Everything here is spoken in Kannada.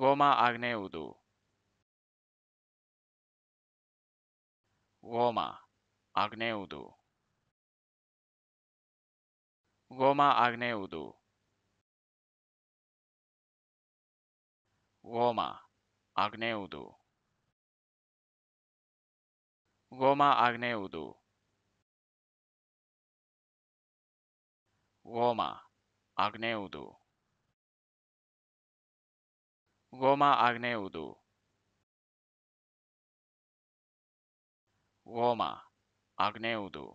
ಗೋಮಾ ಆಗ್ನೇಯುವುದು ಗೋಮಾ ಆಗ್ನೇಯುವುದು ಗೋಮಾ ಆಗ್ನೇಯುವುದು ಗೋಮಾ ಆಗ್ನೇಯುವುದು ಗೋಮಾ ಆಗ್ನೇಯುವುದು ಗೋಮಾ ಆಗ್ನೇಯುವುದು ಗೋಮ ಆಗ್ನೇಯುವುದು ಗೋಮ ಆಗ್ನೇಯುವುದು